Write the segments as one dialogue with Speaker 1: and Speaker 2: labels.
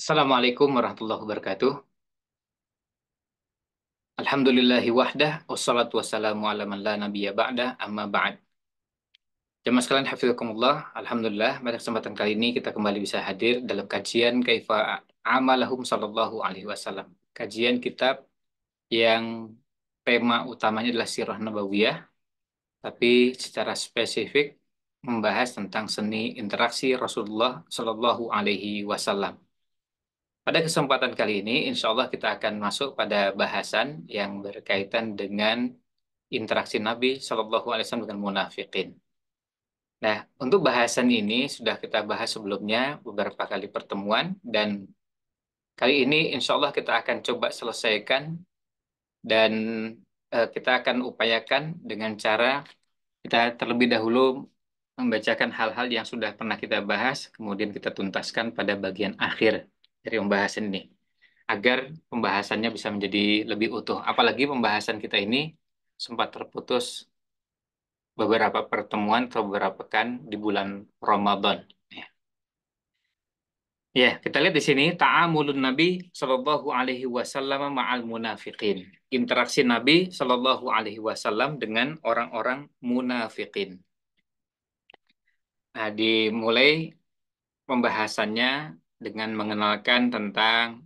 Speaker 1: Assalamualaikum warahmatullahi wabarakatuh. Alhamdulillahi wahdah, wassalatu wassalamu ala man la nabiya ba'da, amma ba'd. Jemaah sekalian hafizakumullah, Alhamdulillah pada kesempatan kali ini kita kembali bisa hadir dalam kajian Kaifa Amalahum Sallallahu Alaihi Wasallam. Kajian kitab yang tema utamanya adalah Sirah Nabawiyah, tapi secara spesifik membahas tentang seni interaksi Rasulullah sallallahu Alaihi Wasallam. Pada kesempatan kali ini, insya Allah kita akan masuk pada bahasan yang berkaitan dengan interaksi Nabi Shallallahu Alaihi Wasallam dengan munafikin. Nah, untuk bahasan ini sudah kita bahas sebelumnya beberapa kali pertemuan dan kali ini insya Allah kita akan coba selesaikan dan eh, kita akan upayakan dengan cara kita terlebih dahulu membacakan hal-hal yang sudah pernah kita bahas, kemudian kita tuntaskan pada bagian akhir dari pembahasan ini agar pembahasannya bisa menjadi lebih utuh. Apalagi pembahasan kita ini sempat terputus beberapa pertemuan atau beberapa pekan di bulan Ramadan. Ya, ya kita lihat di sini ta'amulun Nabi Shallallahu alaihi wasallam ma'al munafiqin. Interaksi Nabi Shallallahu alaihi wasallam dengan orang-orang munafiqin. Nah, dimulai pembahasannya dengan mengenalkan tentang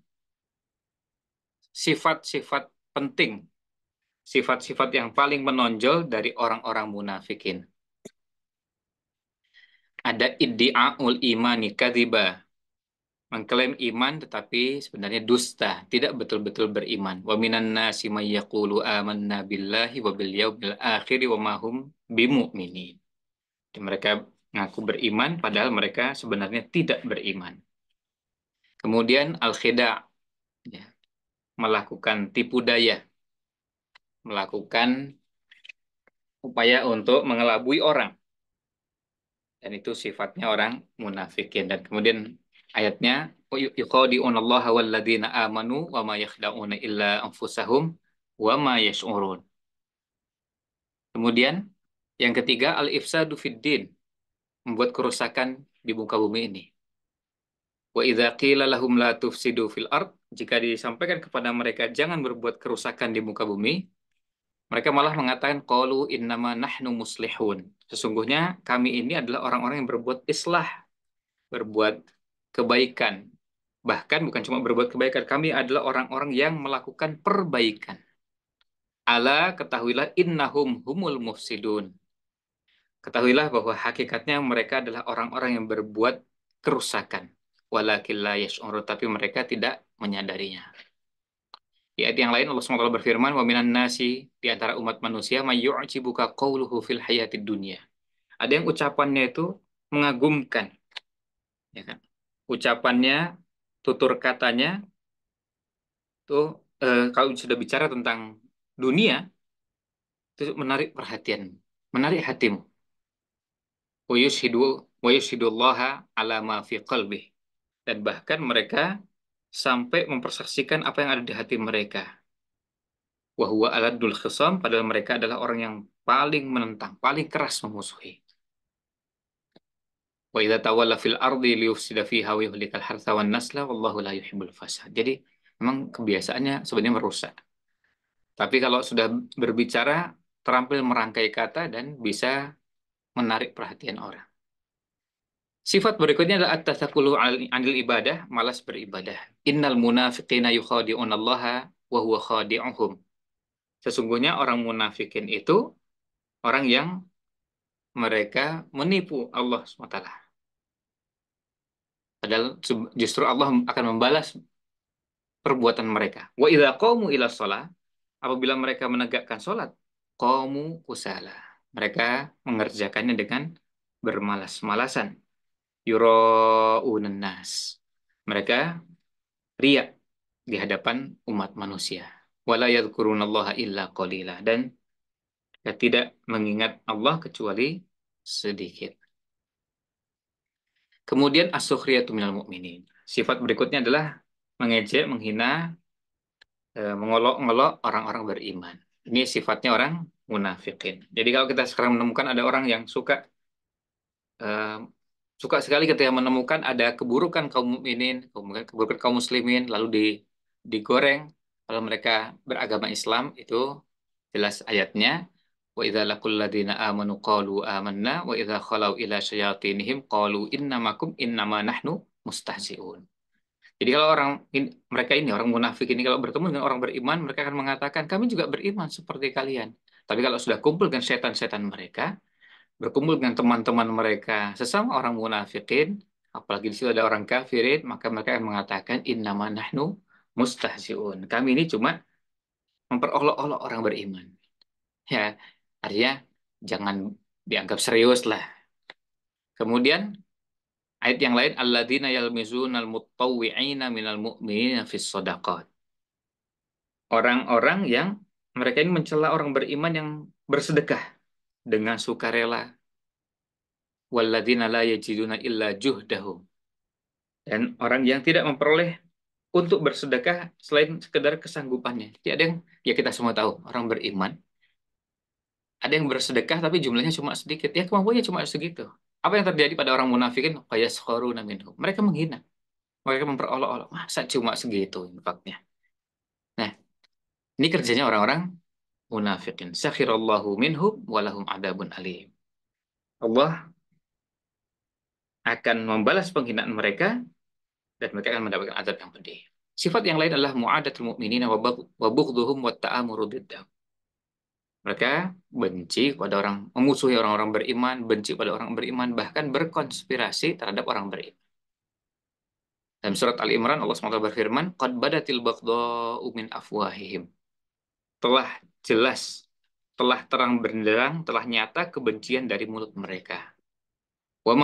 Speaker 1: sifat-sifat penting, sifat-sifat yang paling menonjol dari orang-orang munafikin. Ada iddi'aul imani kadiba, mengklaim iman tetapi sebenarnya dusta, tidak betul-betul beriman. Wa minan nasi may yaqulu amanna billahi wa bil yaumil akhir wa ma hum bimu'minin. Mereka ngaku beriman padahal mereka sebenarnya tidak beriman. Kemudian al-khida ya, melakukan tipu daya, melakukan upaya untuk mengelabui orang. Dan itu sifatnya orang munafikin. Dan kemudian ayatnya yuqadi'unallaha walladzina amanu wa ma yakhda'una illa anfusahum wa ma Kemudian yang ketiga al-ifsadu fid din, membuat kerusakan di muka bumi ini Wa la fil ard, jika disampaikan kepada mereka jangan berbuat kerusakan di muka bumi, mereka malah mengatakan qalu innama nahnu muslihun. Sesungguhnya kami ini adalah orang-orang yang berbuat islah, berbuat kebaikan. Bahkan bukan cuma berbuat kebaikan, kami adalah orang-orang yang melakukan perbaikan. Ala ketahuilah innahum humul mufsidun. Ketahuilah bahwa hakikatnya mereka adalah orang-orang yang berbuat kerusakan walakilla yash'uru tapi mereka tidak menyadarinya. Di ayat yang lain Allah SWT berfirman, "Wa minan nasi" di antara umat manusia mayyu'jibuka qawluhu fil hayatid dunya. Ada yang ucapannya itu mengagumkan. Ya kan? Ucapannya, tutur katanya tuh eh, kalau sudah bicara tentang dunia itu menarik perhatian, menarik hatimu. Wa yushidu wa yushidullaha ala ma fi qalbihi dan bahkan mereka sampai mempersaksikan apa yang ada di hati mereka. Wahwa aladul khisam, padahal mereka adalah orang yang paling menentang, paling keras memusuhi. Wa idza tawalla fil ardi liyufsida fiha wa yuhlikal hartha wan nasla wallahu la yuhibbul fasad. Jadi memang kebiasaannya sebenarnya merusak. Tapi kalau sudah berbicara terampil merangkai kata dan bisa menarik perhatian orang. Sifat berikutnya adalah at-tasakulu anil ibadah, malas beribadah. Innal munafiqina yukhadi'una wa huwa khadi'uhum. Sesungguhnya orang munafikin itu orang yang mereka menipu Allah SWT. Padahal justru Allah akan membalas perbuatan mereka. Wa idza qamu ila shalah, apabila mereka menegakkan salat, qamu kusala. Mereka mengerjakannya dengan bermalas-malasan yuraunannas. Mereka riak di hadapan umat manusia. Wala yadhkurunallaha illa qalila dan ya, tidak mengingat Allah kecuali sedikit. Kemudian as-sukhriyatu minal mu'minin. Sifat berikutnya adalah mengejek, menghina, e, mengolok-olok orang-orang beriman. Ini sifatnya orang munafikin. Jadi kalau kita sekarang menemukan ada orang yang suka e, suka sekali ketika menemukan ada keburukan kaum mukminin, keburukan kaum muslimin lalu di digoreng kalau mereka beragama Islam itu jelas ayatnya wa idza laqul ladina amanu qalu amanna wa idza khalau ila syayatinihim qalu innamakum innama nahnu mustahzi'un. Jadi kalau orang mereka ini orang munafik ini kalau bertemu dengan orang beriman mereka akan mengatakan kami juga beriman seperti kalian. Tapi kalau sudah kumpul dengan setan-setan mereka, berkumpul dengan teman-teman mereka, sesama orang munafikin, apalagi di situ ada orang kafirin, maka mereka yang mengatakan innama nahnu mustahziun. Kami ini cuma memperolok-olok orang beriman. Ya, artinya jangan dianggap serius lah. Kemudian ayat yang lain alladzina yalmizunal mutawwi'ina minal mu'minina fis shadaqat. Orang-orang yang mereka ini mencela orang beriman yang bersedekah dengan sukarela. Walladzina la yajiduna illa juhdahum. Dan orang yang tidak memperoleh untuk bersedekah selain sekedar kesanggupannya. Jadi ada yang, ya kita semua tahu, orang beriman. Ada yang bersedekah tapi jumlahnya cuma sedikit. Ya kemampuannya cuma segitu. Apa yang terjadi pada orang munafikin? minhum. Mereka menghina. Mereka memperolok-olok. Masa cuma segitu infaknya? Nah, ini kerjanya orang-orang munafiqin. Sakhirallahu minhum walahum adabun alim. Allah akan membalas penghinaan mereka dan mereka akan mendapatkan azab yang pedih. Sifat yang lain adalah mu'adatul mu'minina wa bughdhuhum wa ta'amuru Mereka benci pada orang, memusuhi orang-orang beriman, benci pada orang beriman, bahkan berkonspirasi terhadap orang beriman. Dalam surat Al-Imran Allah SWT berfirman, "Qad badatil baghdha'u min afwahihim." Telah jelas telah terang benderang, telah nyata kebencian dari mulut mereka. Wa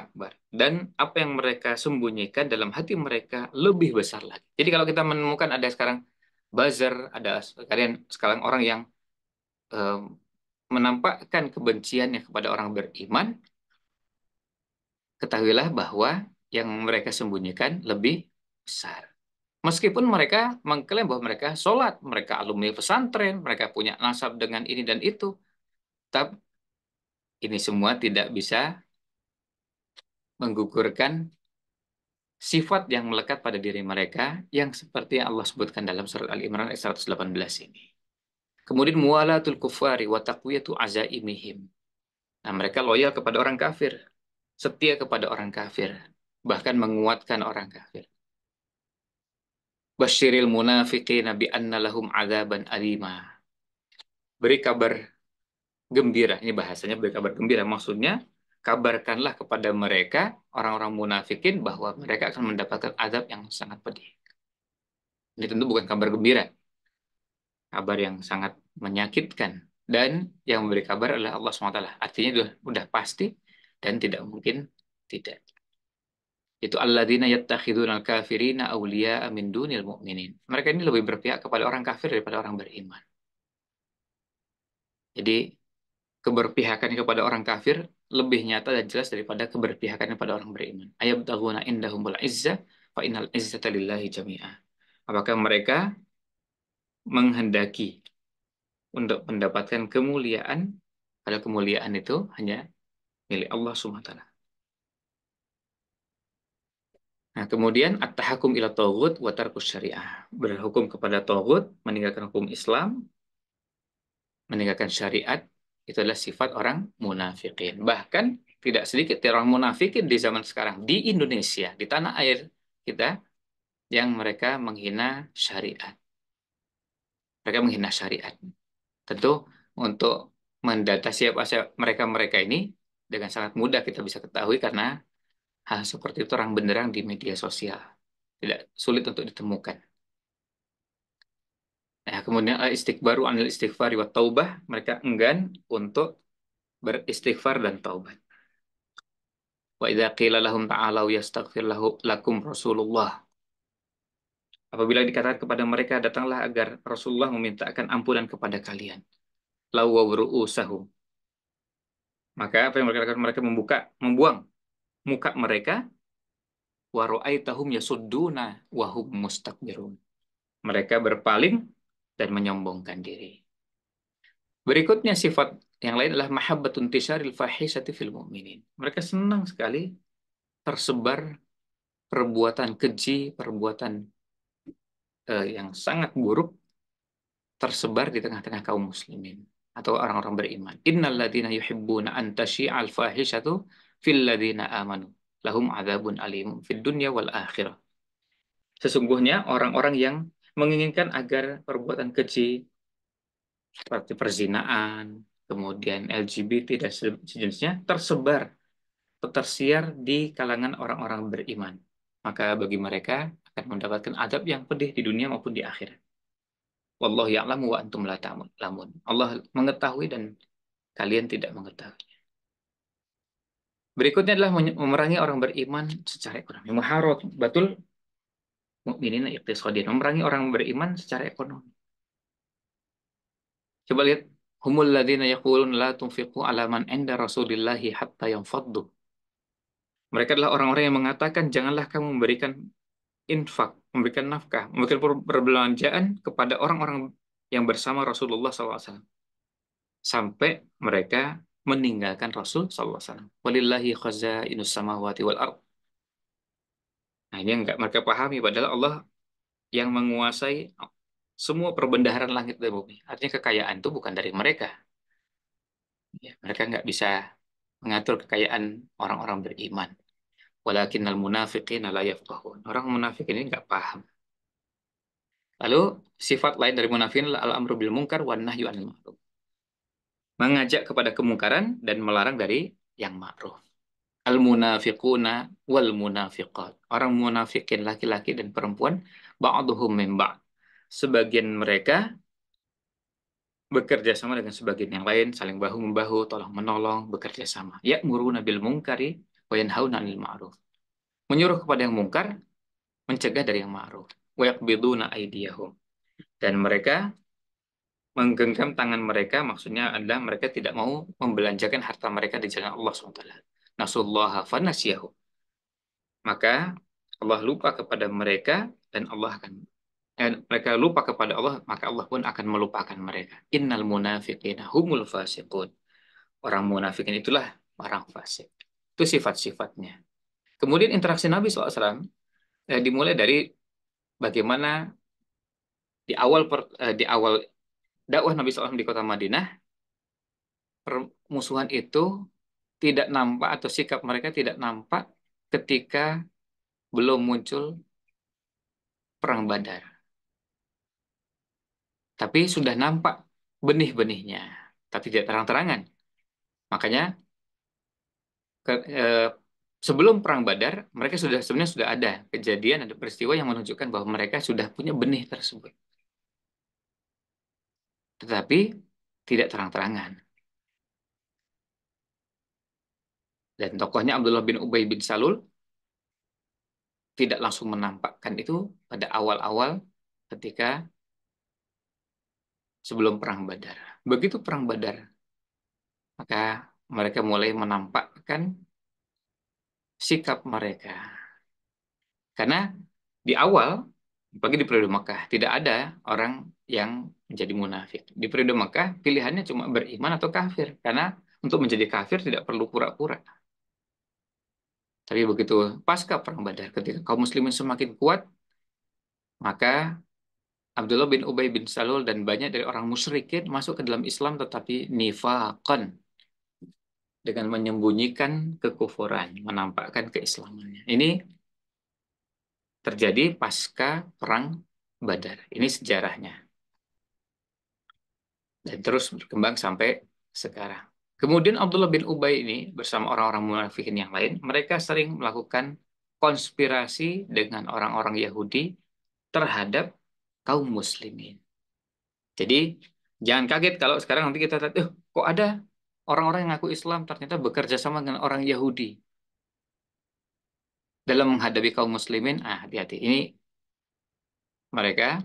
Speaker 1: akbar dan apa yang mereka sembunyikan dalam hati mereka lebih besar lagi. Jadi kalau kita menemukan ada sekarang buzzer, ada kalian sekarang orang yang um, menampakkan kebenciannya kepada orang beriman, ketahuilah bahwa yang mereka sembunyikan lebih besar. Meskipun mereka mengklaim bahwa mereka sholat, mereka alumni pesantren, mereka punya nasab dengan ini dan itu, tapi ini semua tidak bisa menggugurkan sifat yang melekat pada diri mereka yang seperti yang Allah sebutkan dalam surat Al-Imran ayat 118 ini. Kemudian muwalatul kufari wa taqwiyatu azaimihim. Nah, mereka loyal kepada orang kafir, setia kepada orang kafir, bahkan menguatkan orang kafir. Basyiril munafiqina bi anna lahum azaban alima. Beri kabar gembira. Ini bahasanya beri kabar gembira. Maksudnya, kabarkanlah kepada mereka, orang-orang munafikin, bahwa mereka akan mendapatkan azab yang sangat pedih. Ini tentu bukan kabar gembira. Kabar yang sangat menyakitkan. Dan yang memberi kabar adalah Allah SWT. Artinya sudah, sudah pasti dan tidak mungkin tidak itu alladzina al kafirina awliya'a min dunil mu'minin. Mereka ini lebih berpihak kepada orang kafir daripada orang beriman. Jadi keberpihakan kepada orang kafir lebih nyata dan jelas daripada keberpihakan kepada orang beriman. Ayabtaghuna indahumul izza fa innal izzata lillahi jami'a. Apakah mereka menghendaki untuk mendapatkan kemuliaan Padahal kemuliaan itu hanya milik Allah Subhanahu wa taala. Nah, kemudian at-tahakum ila taghut wa tarkus syariah. Berhukum kepada taghut, meninggalkan hukum Islam, meninggalkan syariat, itu adalah sifat orang munafikin. Bahkan tidak sedikit ya, orang munafikin di zaman sekarang di Indonesia, di tanah air kita yang mereka menghina syariat. Mereka menghina syariat. Tentu untuk mendata siapa mereka-mereka ini dengan sangat mudah kita bisa ketahui karena hal seperti itu terang benderang di media sosial. Tidak sulit untuk ditemukan. Nah, kemudian eh, istighfar anil istighfar wa taubah, mereka enggan untuk beristighfar dan taubat. Wa idza qila lahum ta'alu yastaghfir lakum Rasulullah. Apabila dikatakan kepada mereka datanglah agar Rasulullah memintakan ampunan kepada kalian. Law wa Maka apa yang mereka lakukan mereka membuka membuang muka mereka waro'aitahum yasudduna wahum mustakbirun. Mereka berpaling dan menyombongkan diri. Berikutnya sifat yang lain adalah mahabbatun tisharil fahisati fil mu'minin. Mereka senang sekali tersebar perbuatan keji, perbuatan eh, yang sangat buruk tersebar di tengah-tengah kaum muslimin atau orang-orang beriman. Innal ladina yuhibbuna an tashi'al filladina amanu lahum adabun alim fid dunya wal akhirah. Sesungguhnya orang-orang yang menginginkan agar perbuatan keji seperti perzinaan, kemudian LGBT dan sejenisnya tersebar, tersiar di kalangan orang-orang beriman. Maka bagi mereka akan mendapatkan adab yang pedih di dunia maupun di akhirat. Wallahu ya'lamu wa antum la ta'lamun. Allah mengetahui dan kalian tidak mengetahuinya. Berikutnya adalah memerangi orang beriman secara ekonomi. Muharot, betul? mukminin iqtisodin. Memerangi orang beriman secara ekonomi. Coba lihat humul ladzina yakulun la tunfiqu ala man inda rasulillahi hatta faddu. Mereka adalah orang-orang yang mengatakan janganlah kamu memberikan infak, memberikan nafkah, memberikan perbelanjaan kepada orang-orang yang bersama Rasulullah SAW. Sampai mereka meninggalkan Rasul SAW. Walillahi khazainus samawati wal ard. Nah, ini enggak nggak mereka pahami. Padahal Allah yang menguasai semua perbendaharaan langit dan bumi. Artinya kekayaan itu bukan dari mereka. Ya, mereka nggak bisa mengatur kekayaan orang-orang beriman. al munafiqin la yafqahun. Orang munafik ini nggak paham. Lalu sifat lain dari munafikin al-amru bil munkar wan nahyu anil ma'ruf mengajak kepada kemungkaran dan melarang dari yang ma'ruf. Al-munafiquna wal munafiqat. Orang munafikin laki-laki dan perempuan ba'duhum min ba'd. Sebagian mereka bekerja sama dengan sebagian yang lain, saling bahu membahu, tolong menolong, bekerja sama. Ya muruna bil mungkari wa yanhauna 'anil ma'ruf. Menyuruh kepada yang mungkar, mencegah dari yang ma'ruf. Wa yaqbiduna aydiyahum. Dan mereka menggenggam tangan mereka maksudnya adalah mereka tidak mau membelanjakan harta mereka di jalan Allah SWT. Nasullah Maka Allah lupa kepada mereka dan Allah akan dan mereka lupa kepada Allah maka Allah pun akan melupakan mereka. Innal munafiqina humul fasiqun. Orang munafikin itulah orang fasik. Itu sifat-sifatnya. Kemudian interaksi Nabi SAW eh, dimulai dari bagaimana di awal per, eh, di awal dakwah Nabi SAW di kota Madinah, permusuhan itu tidak nampak atau sikap mereka tidak nampak ketika belum muncul perang Badar. Tapi sudah nampak benih-benihnya, tapi tidak terang-terangan. Makanya ke, eh, sebelum perang Badar, mereka sudah sebenarnya sudah ada kejadian ada peristiwa yang menunjukkan bahwa mereka sudah punya benih tersebut tetapi tidak terang-terangan. Dan tokohnya Abdullah bin Ubay bin Salul tidak langsung menampakkan itu pada awal-awal ketika sebelum perang Badar. Begitu perang Badar, maka mereka mulai menampakkan sikap mereka. Karena di awal, bagi di periode Mekah, tidak ada orang yang menjadi munafik. Di periode Mekah, pilihannya cuma beriman atau kafir. Karena untuk menjadi kafir tidak perlu pura-pura. Tapi begitu pasca perang Badar, ketika kaum muslimin semakin kuat, maka Abdullah bin Ubay bin Salul dan banyak dari orang musyrikin masuk ke dalam Islam tetapi nifakon dengan menyembunyikan kekufuran, menampakkan keislamannya. Ini terjadi pasca perang Badar. Ini sejarahnya dan terus berkembang sampai sekarang. Kemudian Abdullah bin Ubay ini bersama orang-orang munafikin yang lain, mereka sering melakukan konspirasi dengan orang-orang Yahudi terhadap kaum muslimin. Jadi jangan kaget kalau sekarang nanti kita tahu, eh, kok ada orang-orang yang ngaku Islam ternyata bekerja sama dengan orang Yahudi dalam menghadapi kaum muslimin. Ah, hati-hati. Ini mereka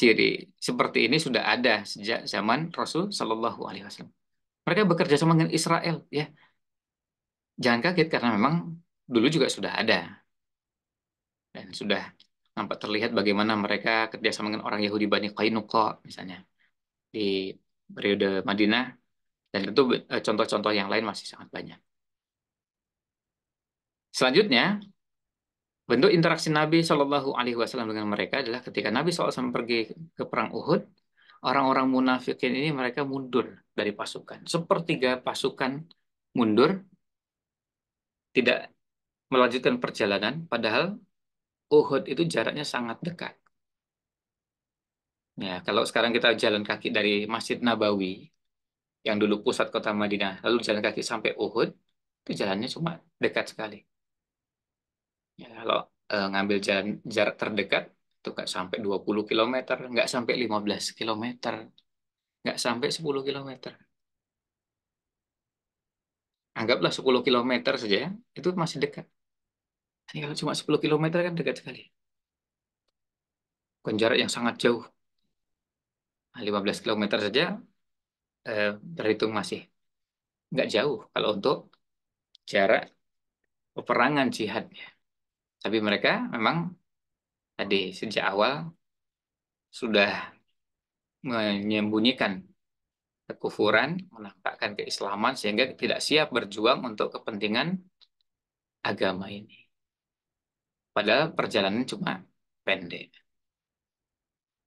Speaker 1: ciri seperti ini sudah ada sejak zaman Rasul Shallallahu Alaihi Wasallam. Mereka bekerja sama dengan Israel, ya. Jangan kaget karena memang dulu juga sudah ada dan sudah nampak terlihat bagaimana mereka kerjasama dengan orang Yahudi Bani Qainuqa misalnya di periode Madinah dan tentu eh, contoh-contoh yang lain masih sangat banyak. Selanjutnya Bentuk interaksi Nabi Shallallahu Alaihi Wasallam dengan mereka adalah ketika Nabi SAW pergi ke perang Uhud, orang-orang munafikin ini mereka mundur dari pasukan. Sepertiga pasukan mundur, tidak melanjutkan perjalanan, padahal Uhud itu jaraknya sangat dekat. Ya, kalau sekarang kita jalan kaki dari Masjid Nabawi, yang dulu pusat kota Madinah, lalu jalan kaki sampai Uhud, itu jalannya cuma dekat sekali. Ya, kalau e, ngambil jalan jarak terdekat itu nggak sampai 20 km, nggak sampai 15 km, nggak sampai 10 km. Anggaplah 10 km saja, ya, itu masih dekat. Ini kalau cuma 10 km kan dekat sekali. Bukan jarak yang sangat jauh. Nah, lima 15 km saja eh, terhitung masih nggak jauh kalau untuk jarak peperangan jihadnya. Tapi mereka memang tadi sejak awal sudah menyembunyikan kekufuran, menampakkan keislaman sehingga tidak siap berjuang untuk kepentingan agama ini. Padahal perjalanan cuma pendek.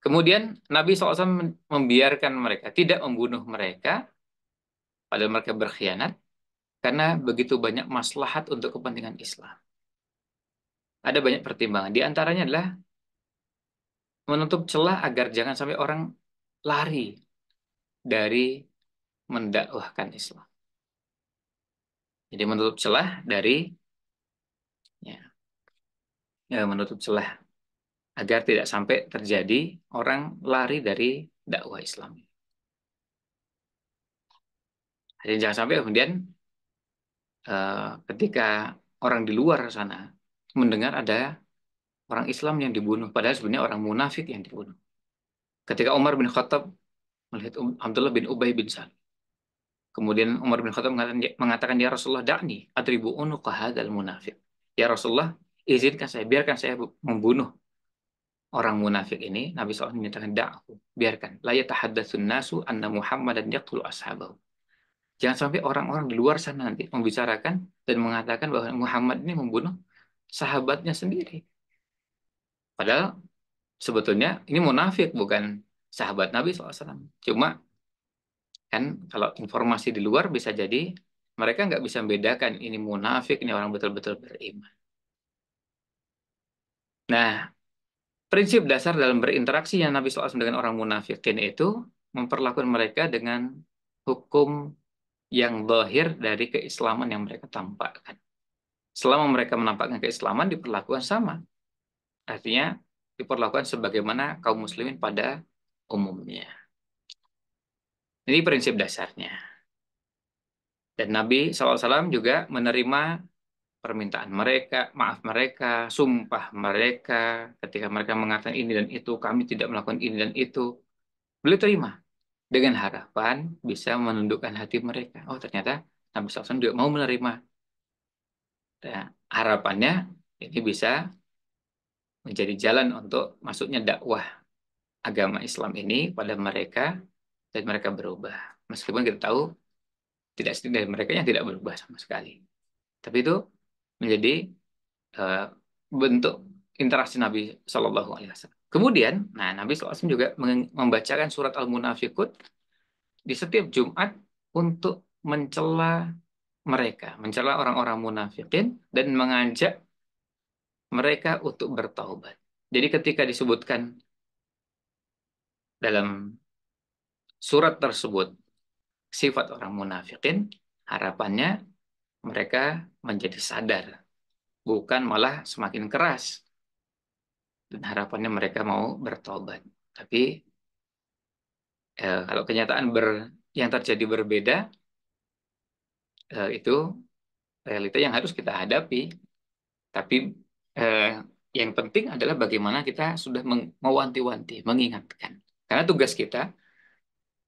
Speaker 1: Kemudian Nabi SAW membiarkan mereka, tidak membunuh mereka, padahal mereka berkhianat, karena begitu banyak maslahat untuk kepentingan Islam. Ada banyak pertimbangan. Di antaranya adalah menutup celah agar jangan sampai orang lari dari mendakwahkan Islam. Jadi menutup celah dari ya, ya menutup celah agar tidak sampai terjadi orang lari dari dakwah Islam. Jadi jangan sampai kemudian uh, ketika orang di luar sana mendengar ada orang Islam yang dibunuh, padahal sebenarnya orang munafik yang dibunuh. Ketika Umar bin Khattab melihat um-, Abdullah bin Ubay bin Salim, Kemudian Umar bin Khattab mengatakan, Ya Rasulullah, da'ni atribu unu kahadal munafik? Ya Rasulullah, izinkan saya, biarkan saya membunuh orang munafik ini. Nabi SAW menyatakan, da'ahu, biarkan. La yatahadathun nasu anna Muhammad dan yaqtulu ashabahu. Jangan sampai orang-orang di luar sana nanti membicarakan dan mengatakan bahwa Muhammad ini membunuh sahabatnya sendiri. Padahal sebetulnya ini munafik bukan sahabat Nabi SAW. Cuma kan kalau informasi di luar bisa jadi mereka nggak bisa membedakan ini munafik, ini orang betul-betul beriman. Nah, prinsip dasar dalam berinteraksi yang Nabi SAW dengan orang munafikin itu memperlakukan mereka dengan hukum yang lahir dari keislaman yang mereka tampakkan selama mereka menampakkan keislaman diperlakukan sama. Artinya diperlakukan sebagaimana kaum muslimin pada umumnya. Ini prinsip dasarnya. Dan Nabi SAW juga menerima permintaan mereka, maaf mereka, sumpah mereka, ketika mereka mengatakan ini dan itu, kami tidak melakukan ini dan itu. Beliau terima dengan harapan bisa menundukkan hati mereka. Oh ternyata Nabi SAW juga mau menerima Ya, harapannya ini bisa menjadi jalan untuk masuknya dakwah agama Islam ini pada mereka dan mereka berubah. Meskipun kita tahu tidak sedikit dari mereka yang tidak berubah sama sekali. Tapi itu menjadi uh, bentuk interaksi Nabi Shallallahu Alaihi Wasallam. Kemudian, nah Nabi SAW juga membacakan surat Al-Munafikun di setiap Jumat untuk mencela mereka, mencela orang-orang munafikin dan mengajak mereka untuk bertaubat. Jadi ketika disebutkan dalam surat tersebut sifat orang munafikin, harapannya mereka menjadi sadar, bukan malah semakin keras. Dan harapannya mereka mau bertobat. Tapi eh, kalau kenyataan ber, yang terjadi berbeda, e, itu realita yang harus kita hadapi. Tapi e, yang penting adalah bagaimana kita sudah mewanti-wanti, mengingatkan. Karena tugas kita,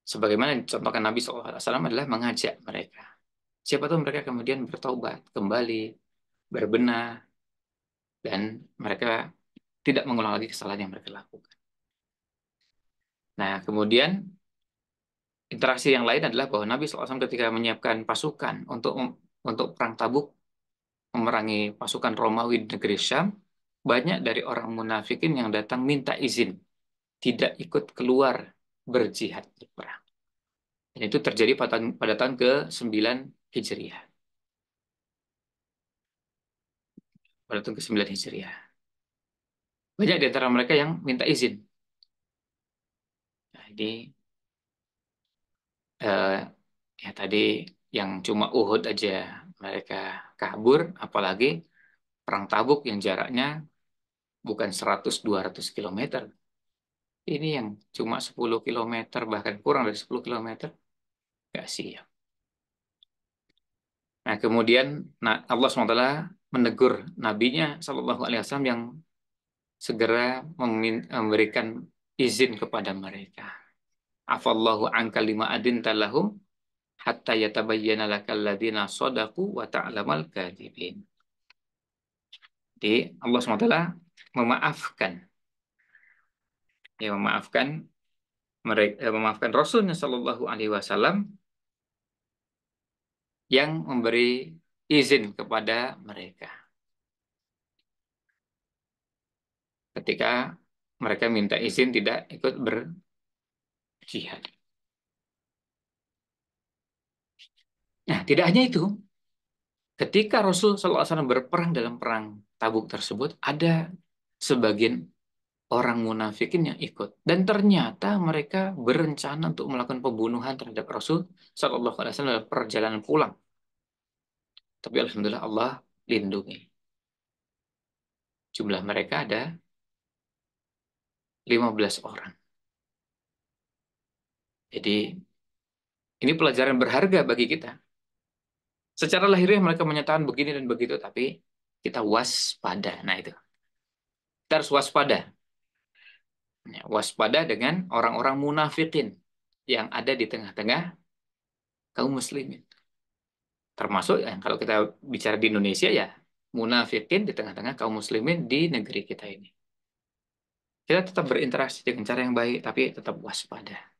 Speaker 1: sebagaimana contohkan Nabi SAW adalah mengajak mereka. Siapa tahu mereka kemudian bertobat, kembali, berbenah, dan mereka tidak mengulang lagi kesalahan yang mereka lakukan. Nah, kemudian interaksi yang lain adalah bahwa Nabi SAW ketika menyiapkan pasukan untuk untuk perang Tabuk memerangi pasukan Romawi di negeri Syam, banyak dari orang munafikin yang datang minta izin tidak ikut keluar berjihad di perang. Dan itu terjadi pada, pada tahun ke-9 Hijriah. Pada tahun ke-9 Hijriah. Banyak di antara mereka yang minta izin. Nah, ini eh, ya tadi yang cuma Uhud aja mereka kabur, apalagi perang Tabuk yang jaraknya bukan 100-200 km. Ini yang cuma 10 km, bahkan kurang dari 10 km, gak siap. Nah, kemudian nah, Allah SWT menegur nabinya sallallahu Alaihi Wasallam yang segera memberikan izin kepada mereka afallahu anka lima adin talahum hatta yatabayyana lakal ladina sadaku wa ta'lamal kadhibin. Jadi Allah SWT memaafkan ya memaafkan mereka eh, memaafkan Rasulnya Shallallahu Alaihi Wasallam yang memberi izin kepada mereka ketika mereka minta izin tidak ikut ber, jihad. Nah, tidak hanya itu. Ketika Rasul SAW berperang dalam perang tabuk tersebut, ada sebagian orang munafikin yang ikut. Dan ternyata mereka berencana untuk melakukan pembunuhan terhadap Rasul SAW dalam perjalanan pulang. Tapi Alhamdulillah Allah lindungi. Jumlah mereka ada 15 orang. Jadi ini pelajaran berharga bagi kita. Secara lahiriah mereka menyatakan begini dan begitu, tapi kita waspada. Nah itu. Kita harus waspada. Ya, waspada dengan orang-orang munafikin yang ada di tengah-tengah kaum muslimin. Termasuk yang eh, kalau kita bicara di Indonesia ya munafikin di tengah-tengah kaum muslimin di negeri kita ini. Kita tetap berinteraksi dengan cara yang baik, tapi tetap waspada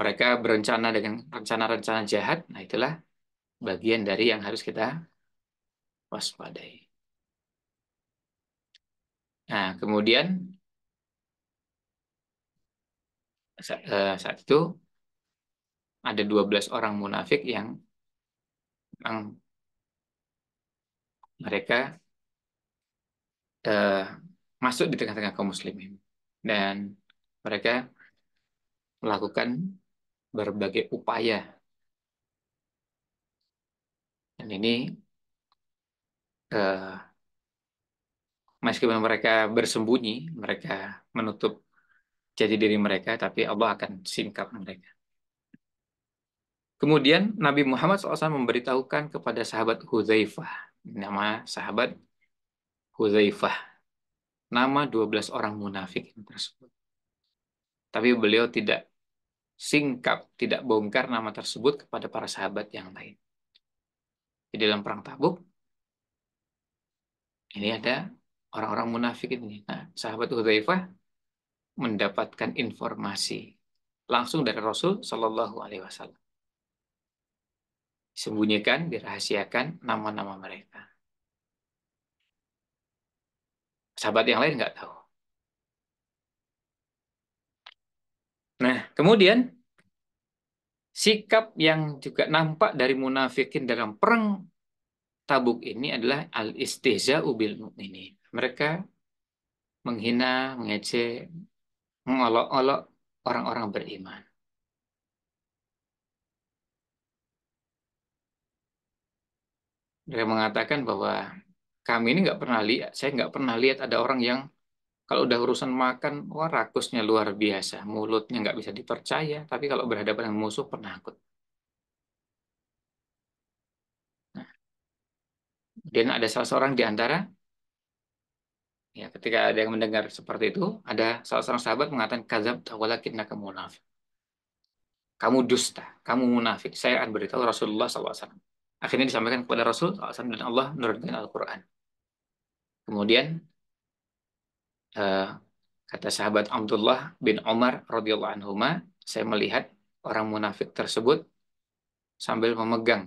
Speaker 1: mereka berencana dengan rencana-rencana jahat, nah itulah bagian dari yang harus kita waspadai. Nah, kemudian eh, saat itu ada 12 orang munafik yang memang mereka eh, masuk di tengah-tengah kaum muslimin dan mereka melakukan berbagai upaya. Dan ini eh, meskipun mereka bersembunyi, mereka menutup jati diri mereka, tapi Allah akan singkap mereka. Kemudian Nabi Muhammad SAW memberitahukan kepada sahabat Huzaifah, nama sahabat Huzaifah, nama 12 orang munafik tersebut. Tapi beliau tidak singkap, tidak bongkar nama tersebut kepada para sahabat yang lain. Di dalam perang tabuk, ini ada orang-orang munafik ini. Nah, sahabat Hudzaifah mendapatkan informasi langsung dari Rasul Shallallahu Alaihi Wasallam. Sembunyikan, dirahasiakan nama-nama mereka. Sahabat yang lain nggak tahu. Nah, kemudian sikap yang juga nampak dari munafikin dalam perang Tabuk ini adalah al-istihza ubil ini. Mereka menghina, mengecek, mengolok-olok orang-orang beriman. Mereka mengatakan bahwa kami ini nggak pernah lihat, saya nggak pernah lihat ada orang yang kalau udah urusan makan, wah rakusnya luar biasa. Mulutnya nggak bisa dipercaya, tapi kalau berhadapan dengan musuh, penakut. Nah, dan ada salah seorang di antara, ya ketika ada yang mendengar seperti itu, ada salah seorang sahabat mengatakan, Kazab tawalakinna munafik. Kamu dusta, kamu munafik. Saya akan beritahu Rasulullah SAW. Akhirnya disampaikan kepada Rasul SAW dan Allah menurunkan Al-Quran. Kemudian Eh, kata sahabat Abdullah bin Umar radhiyallahu anhu saya melihat orang munafik tersebut sambil memegang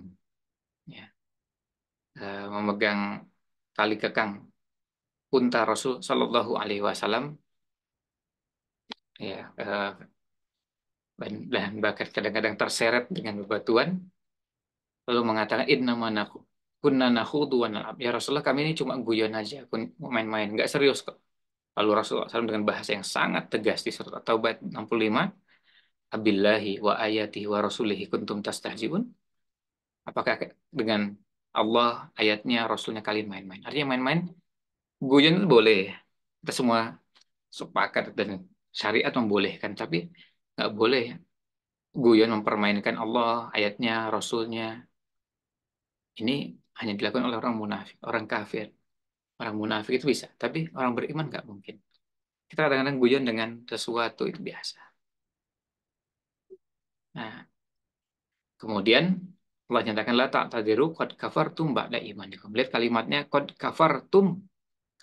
Speaker 1: ya, uh, memegang tali kekang unta Rasul Shallallahu Alaihi Wasallam ya uh, dan bahkan kadang-kadang terseret dengan bebatuan lalu mengatakan inna manaku kunna nakhudu wa nal'ab ya Rasulullah kami ini cuma guyon aja main-main nggak serius kok Lalu Rasulullah SAW dengan bahasa yang sangat tegas di surat Taubat 65, Abillahi wa ayati wa rasulihi kuntum tastahziun. Apakah dengan Allah, ayatnya, rasulnya kalian main-main? Artinya main-main, guyon boleh. Kita semua sepakat dan syariat membolehkan, tapi nggak boleh guyon mempermainkan Allah, ayatnya, rasulnya. Ini hanya dilakukan oleh orang munafik, orang kafir orang munafik itu bisa, tapi orang beriman nggak mungkin. Kita kadang-kadang guyon dengan sesuatu itu biasa. Nah, kemudian Allah nyatakan la kod kafar kafartum ba'da imanikum. Lihat kalimatnya kafar tum,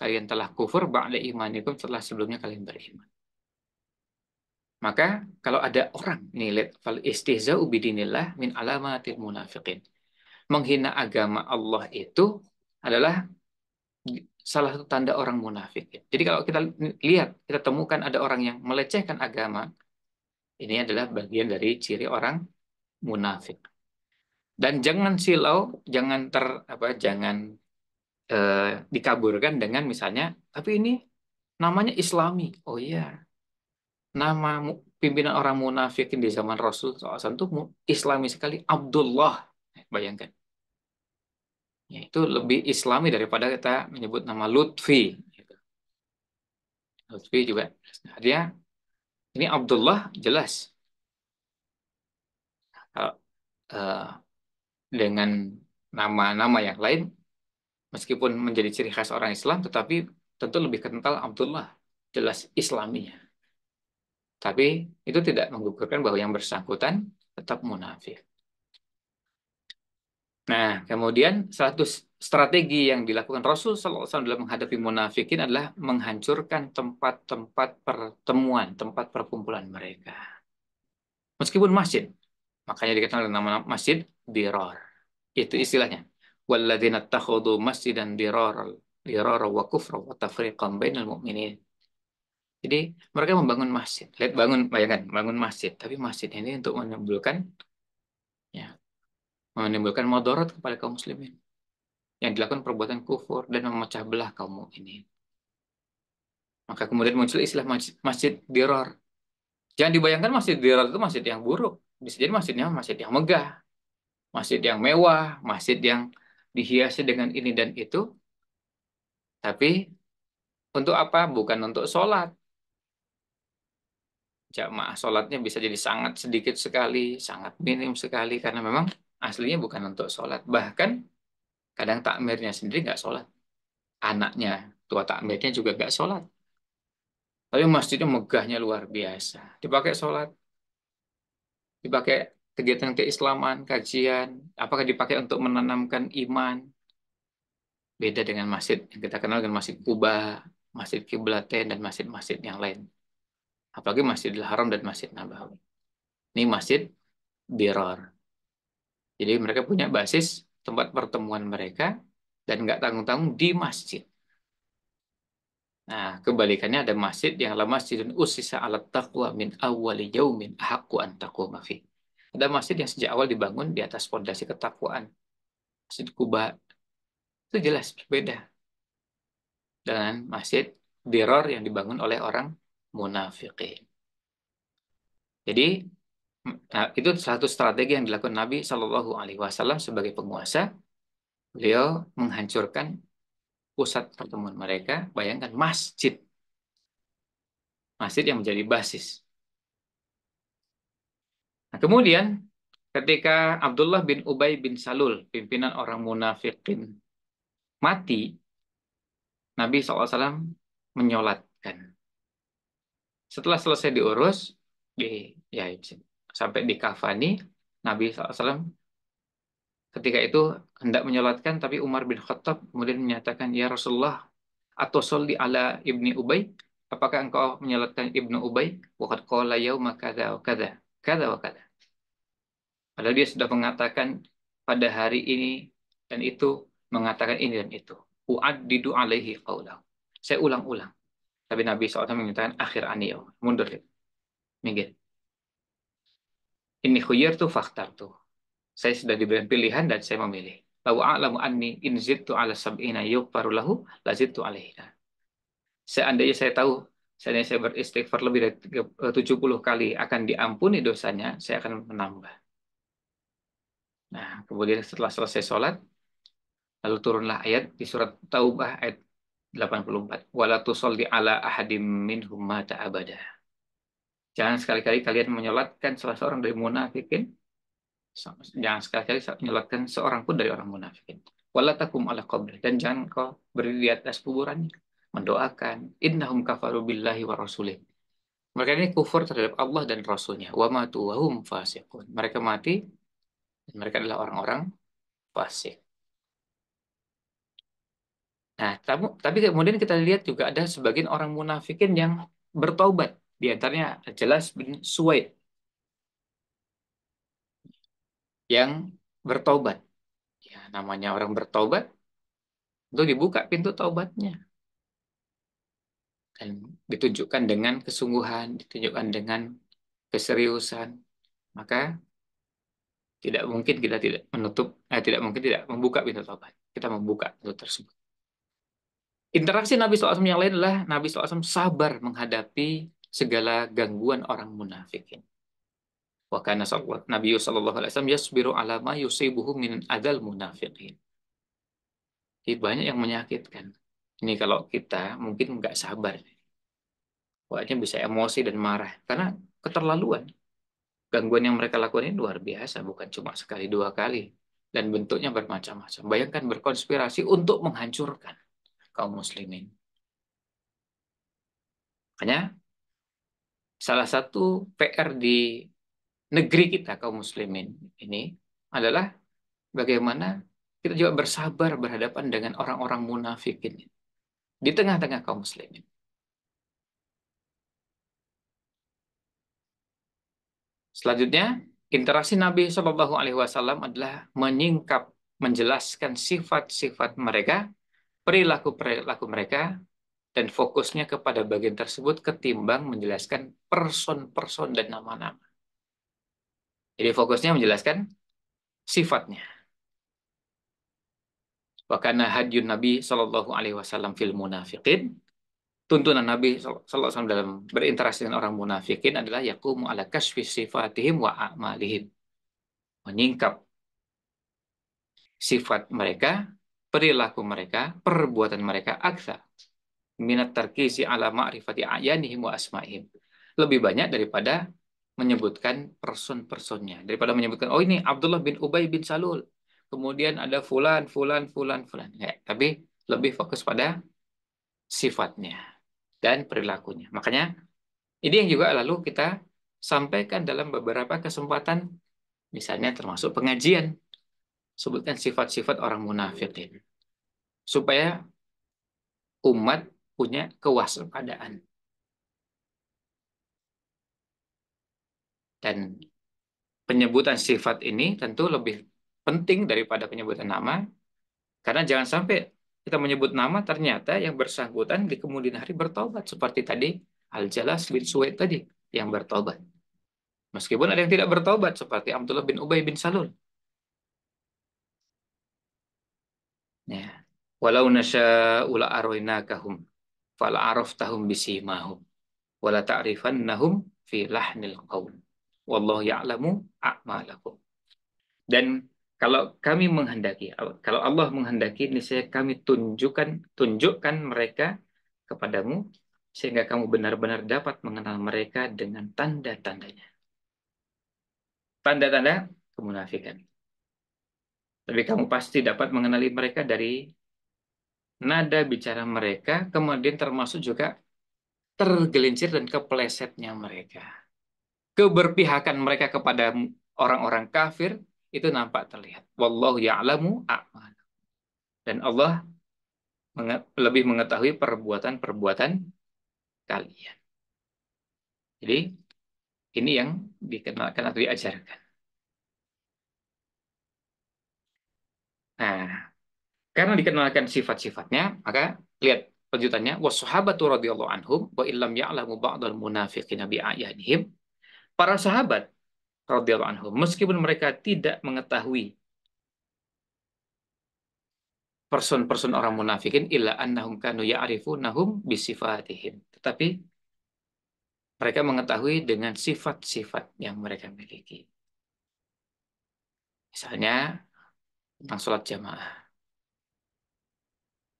Speaker 1: Kalian telah kufur ba'da imanikum setelah sebelumnya kalian beriman. Maka kalau ada orang nih lihat fal istihza bidinillah min alamatil munafikin, Menghina agama Allah itu adalah salah satu tanda orang munafik. Ya. Jadi kalau kita lihat, kita temukan ada orang yang melecehkan agama, ini adalah bagian dari ciri orang munafik. Dan jangan silau, jangan ter apa, jangan eh, dikaburkan dengan misalnya, tapi ini namanya Islami. Oh iya, nama pimpinan orang munafik di zaman Rasul SAW itu Islami sekali, Abdullah. Bayangkan. Ya, itu lebih islami daripada kita menyebut nama Lutfi. Gitu. Lutfi juga. Nah, dia ini Abdullah jelas. Kalau uh, dengan nama-nama yang lain, meskipun menjadi ciri khas orang Islam, tetapi tentu lebih kental Abdullah jelas Islaminya. Tapi itu tidak menggugurkan bahwa yang bersangkutan tetap munafik. Nah, kemudian satu strategi yang dilakukan Rasul SAW dalam menghadapi munafikin adalah menghancurkan tempat-tempat pertemuan, tempat perkumpulan mereka. Meskipun masjid, makanya dikenal dengan nama masjid diror. Itu istilahnya. Walladzina takhudu dan diror, diror wa kufra wa tafriqan bainal mu'minin. Jadi mereka membangun masjid. Lihat bangun, bayangkan, bangun masjid. Tapi masjid ini untuk menimbulkan ya, menimbulkan madorot kepada kaum muslimin yang dilakukan perbuatan kufur dan memecah belah kaum ini. Maka kemudian muncul istilah masjid, masjid diror. Jangan dibayangkan masjid diror itu masjid yang buruk. Bisa jadi masjidnya masjid yang megah, masjid yang mewah, masjid yang dihiasi dengan ini dan itu. Tapi untuk apa? Bukan untuk sholat. Jamaah sholatnya bisa jadi sangat sedikit sekali, sangat minim sekali, karena memang aslinya bukan untuk sholat. Bahkan kadang takmirnya sendiri nggak sholat. Anaknya, tua takmirnya juga nggak sholat. Tapi masjidnya megahnya luar biasa. Dipakai sholat, dipakai kegiatan keislaman, kajian, apakah dipakai untuk menanamkan iman. Beda dengan masjid yang kita kenal dengan masjid Kuba, masjid Kiblaten, dan masjid-masjid yang lain. Apalagi al Haram dan Masjid Nabawi. Ini masjid Biror. Jadi mereka punya basis tempat pertemuan mereka dan nggak tanggung-tanggung di masjid. Nah, kebalikannya ada masjid yang lama, masjidun usisa alat taqwa min awali yaumin ahakku an mafi. Ada masjid yang sejak awal dibangun di atas fondasi ketakwaan. Masjid Kuba itu jelas berbeda dengan masjid Diror yang dibangun oleh orang munafikin. Jadi Nah, itu satu strategi yang dilakukan Nabi Shallallahu Alaihi Wasallam sebagai penguasa. Beliau menghancurkan pusat pertemuan mereka. Bayangkan masjid, masjid yang menjadi basis. Nah, kemudian ketika Abdullah bin Ubay bin Salul, pimpinan orang munafikin, mati, Nabi SAW menyolatkan. Setelah selesai diurus, di, ya, sampai di kafani Nabi SAW ketika itu hendak menyolatkan tapi Umar bin Khattab kemudian menyatakan ya Rasulullah atau soli ala ibni Ubay apakah engkau menyolatkan ibnu Ubay wakat kau layau maka wa kada kada padahal dia sudah mengatakan pada hari ini dan itu mengatakan ini dan itu didu alaihi qaulahu saya ulang-ulang tapi Nabi SAW menyatakan akhir aniyah mundur minggir ini khuyir tuh faktar tuh. Saya sudah diberi pilihan dan saya memilih. Lalu a'lamu anni in zittu ala sab'ina yukfaru lahu la zittu alaihina. Seandainya saya tahu, seandainya saya beristighfar lebih dari 70 eh, kali akan diampuni dosanya, saya akan menambah. Nah, kemudian setelah selesai sholat, lalu turunlah ayat di surat Taubah ayat 84. Wala tusalli ala ahadim minhum mata abada Jangan sekali-kali kalian menyolatkan salah seorang dari munafikin. Jangan sekali-kali menyolatkan seorang pun dari orang munafikin. Walatakum ala qabri. Dan jangan kau berdiri di atas kuburannya. Mendoakan. Innahum kafaru billahi wa rasulih. Mereka ini kufur terhadap Allah dan Rasulnya. Wa matu wa hum fasiqun. Mereka mati dan mereka adalah orang-orang fasik. Nah, tapi kemudian kita lihat juga ada sebagian orang munafikin yang bertaubat. Di antaranya jelas bin Suwaid yang bertobat. Ya, namanya orang bertobat itu dibuka pintu taubatnya. Dan ditunjukkan dengan kesungguhan, ditunjukkan dengan keseriusan. Maka tidak mungkin kita tidak menutup, eh, tidak mungkin tidak membuka pintu taubat. Kita membuka pintu tersebut. Interaksi Nabi SAW yang lain adalah Nabi SAW sabar menghadapi segala gangguan orang munafikin. Wa kana Nabi sallallahu alaihi wasallam yasbiru ala ma yusibuhu min adal munafiqin. Jadi banyak yang menyakitkan. Ini kalau kita mungkin nggak sabar. Wahnya bisa emosi dan marah karena keterlaluan. Gangguan yang mereka lakukan ini luar biasa, bukan cuma sekali dua kali dan bentuknya bermacam-macam. Bayangkan berkonspirasi untuk menghancurkan kaum muslimin. Hanya salah satu PR di negeri kita kaum muslimin ini adalah bagaimana kita juga bersabar berhadapan dengan orang-orang munafik ini di tengah-tengah kaum muslimin. Selanjutnya, interaksi Nabi Shallallahu alaihi wasallam adalah menyingkap, menjelaskan sifat-sifat mereka, perilaku-perilaku mereka dan fokusnya kepada bagian tersebut ketimbang menjelaskan person-person dan nama-nama. Jadi fokusnya menjelaskan sifatnya. Wakana hadyun Nabi Shallallahu Alaihi Wasallam fil munafikin. Tuntunan Nabi Shallallahu Alaihi Wasallam dalam berinteraksi dengan orang munafikin adalah yakumu ala kasfi sifatihim wa amalihim. Menyingkap sifat mereka, perilaku mereka, perbuatan mereka, aksa minat tarkisi ala ma'rifati ayanihim wa asma'ihim. Lebih banyak daripada menyebutkan person-personnya. Daripada menyebutkan, oh ini Abdullah bin Ubay bin Salul. Kemudian ada fulan, fulan, fulan, fulan. Ya, tapi lebih fokus pada sifatnya dan perilakunya. Makanya ini yang juga lalu kita sampaikan dalam beberapa kesempatan, misalnya termasuk pengajian. Sebutkan sifat-sifat orang munafikin. Supaya umat punya kewaspadaan. Dan penyebutan sifat ini tentu lebih penting daripada penyebutan nama, karena jangan sampai kita menyebut nama ternyata yang bersangkutan di kemudian hari bertobat seperti tadi Al-Jalas bin Suwaid tadi yang bertobat. Meskipun ada yang tidak bertobat seperti Abdullah bin Ubay bin Salul. Ya. Walau ula arwainakahum fal tahum bisimahum wala ta'rifannahum fi lahnil qaul wallahu ya'lamu a'malakum dan kalau kami menghendaki kalau Allah menghendaki niscaya kami tunjukkan tunjukkan mereka kepadamu sehingga kamu benar-benar dapat mengenal mereka dengan tanda-tandanya tanda-tanda kemunafikan tapi kamu pasti dapat mengenali mereka dari nada bicara mereka, kemudian termasuk juga tergelincir dan keplesetnya mereka. Keberpihakan mereka kepada orang-orang kafir itu nampak terlihat. Wallahu ya'lamu a'mal. Dan Allah lebih mengetahui perbuatan-perbuatan kalian. Jadi ini yang dikenalkan atau diajarkan. Nah, karena dikenalkan sifat-sifatnya, maka lihat lanjutannya wassahabatu radhiyallahu anhum wa illam ya'lamu ba'dal munafiqina bi ayyanihim. Para sahabat radhiyallahu anhum meskipun mereka tidak mengetahui person-person orang munafikin illa annahum kanu ya'rifunahum bi sifatihim. Tetapi mereka mengetahui dengan sifat-sifat yang mereka miliki. Misalnya tentang sholat jamaah.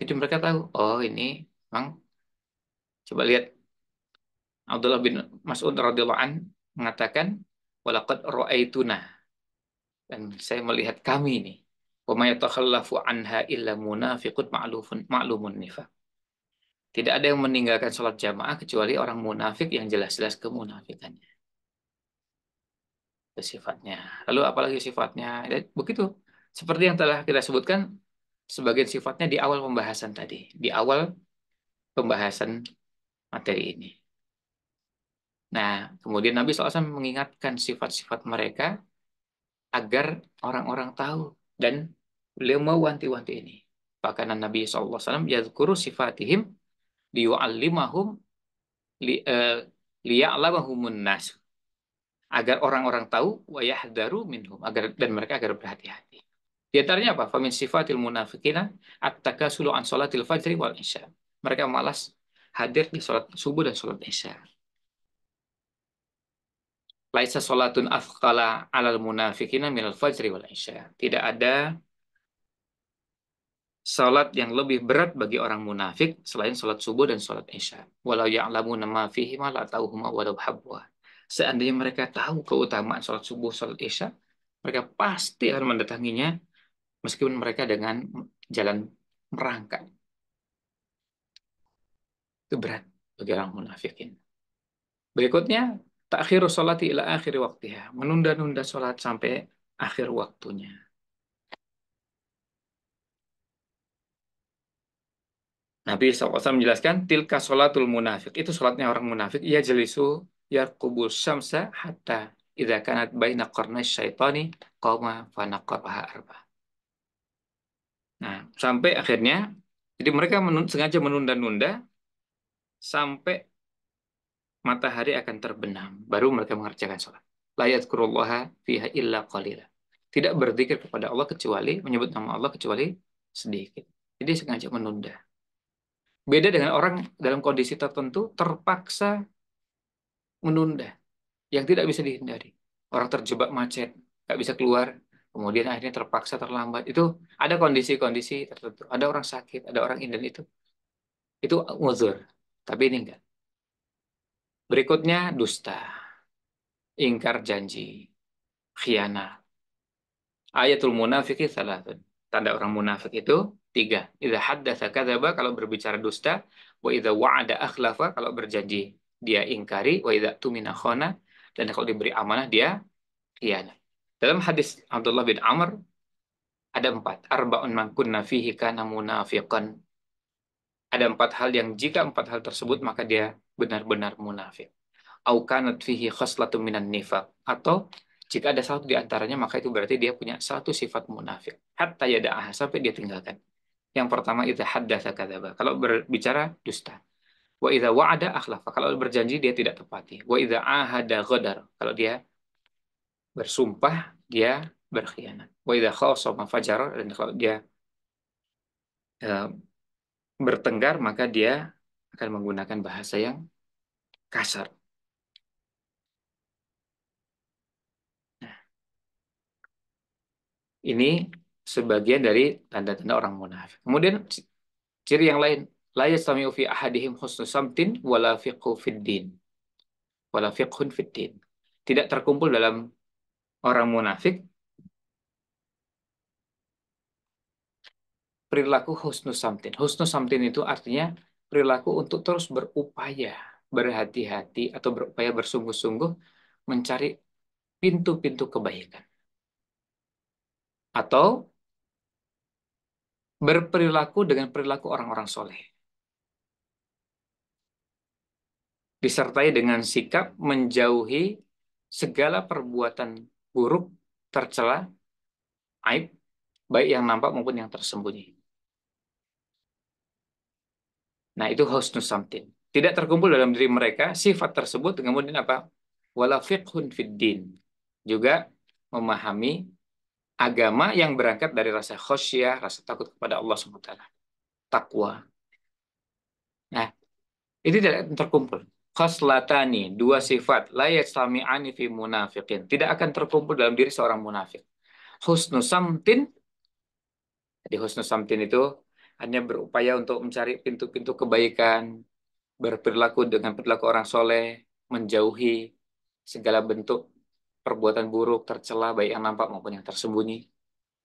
Speaker 1: Jadi mereka tahu, oh ini memang coba lihat Abdullah bin Mas'ud radhiyallahu an mengatakan walaqad ra'aituna dan saya melihat kami ini wa may takhallafu anha illa munafiqun ma'lufun ma'lumun nifaq. Tidak ada yang meninggalkan sholat jamaah kecuali orang munafik yang jelas-jelas kemunafikannya. Itu sifatnya. Lalu apalagi sifatnya? Begitu. Seperti yang telah kita sebutkan, sebagian sifatnya di awal pembahasan tadi, di awal pembahasan materi ini. Nah, kemudian Nabi SAW mengingatkan sifat-sifat mereka agar orang-orang tahu dan beliau mau wanti-wanti ini. Bahkan Nabi SAW yadkuru sifatihim liyu'allimahum li, eh, liya'lamahumun nas agar orang-orang tahu wayahdaru minhum agar dan mereka agar berhati-hati. Di antaranya apa? Famin sifatil munafikina at-takasulu an salatil fajri wal isya. Mereka malas hadir di sholat subuh dan sholat isya. Laisa sholatun afqala alal munafikina al fajri wal isya. Tidak ada sholat yang lebih berat bagi orang munafik selain sholat subuh dan sholat isya. Walau ya'lamu ma fihi ma la tauhuma wa habwa. Seandainya mereka tahu keutamaan sholat subuh, sholat isya, mereka pasti akan mendatanginya meskipun mereka dengan jalan merangkak. Itu berat bagi orang munafikin. Berikutnya, takhiru sholati ila akhir waktiha. Menunda-nunda sholat sampai akhir waktunya. Nabi SAW menjelaskan, tilka sholatul munafik. Itu sholatnya orang munafik. Ia jelisu kubul syamsa hatta idha kanat baina qarnais syaitani qawma paha arba. Nah, sampai akhirnya, jadi mereka menun, sengaja menunda-nunda sampai matahari akan terbenam. Baru mereka mengerjakan sholat. Layat kurullaha fiha illa qalila. Tidak berzikir kepada Allah kecuali, menyebut nama Allah kecuali sedikit. Jadi sengaja menunda. Beda dengan orang dalam kondisi tertentu terpaksa menunda. Yang tidak bisa dihindari. Orang terjebak macet, nggak bisa keluar, kemudian akhirnya terpaksa terlambat itu ada kondisi-kondisi tertentu ada orang sakit ada orang inden itu itu uzur tapi ini enggak berikutnya dusta ingkar janji khianat ayatul munafik salah tanda orang munafik itu tiga idza haddatsa kadzaba kalau berbicara dusta wa idza wa'ada akhlafa kalau berjanji dia ingkari wa idza tumina khona dan kalau diberi amanah dia khianat dalam hadis Abdullah bin Amr, ada empat. Arba'un mangkun nafihika kana munafiqan. Ada empat hal yang jika empat hal tersebut, maka dia benar-benar munafik. Au kanat fihi khoslatu minan nifak. Atau jika ada satu di antaranya, maka itu berarti dia punya satu sifat munafik. Hatta yada'ah, sampai dia tinggalkan. Yang pertama itu haddatsa kadzaba. Kalau berbicara dusta. Wa idza wa'ada akhlafa. Kalau berjanji dia tidak tepati. Wa idza ahada ghadar. Kalau dia bersumpah dia berkhianat. Wa idza khasama fajar dan kalau dia uh, bertengkar maka dia akan menggunakan bahasa yang kasar. Nah, ini sebagian dari tanda-tanda orang munafik. Kemudian ciri yang lain, la yastami'u fi ahadihim husnu samtin wala fiqhu fid din. Wala fiqhun fid din. Tidak terkumpul dalam orang munafik perilaku husnus samtin. Husnus samtin itu artinya perilaku untuk terus berupaya, berhati-hati atau berupaya bersungguh-sungguh mencari pintu-pintu kebaikan. Atau berperilaku dengan perilaku orang-orang soleh. Disertai dengan sikap menjauhi segala perbuatan buruk, tercela, aib, baik yang nampak maupun yang tersembunyi. Nah, itu husnul something. Tidak terkumpul dalam diri mereka sifat tersebut kemudian apa? Wala fiqhun fiddin. Juga memahami agama yang berangkat dari rasa khosyah, rasa takut kepada Allah SWT. Takwa. Nah, itu tidak terkumpul khoslatani, dua sifat layak sami anifi munafikin Tidak akan terkumpul dalam diri seorang munafik. Husnu samtin jadi husnu samtin itu hanya berupaya untuk mencari pintu-pintu kebaikan, berperilaku dengan perilaku orang soleh, menjauhi segala bentuk perbuatan buruk, tercela baik yang nampak maupun yang tersembunyi.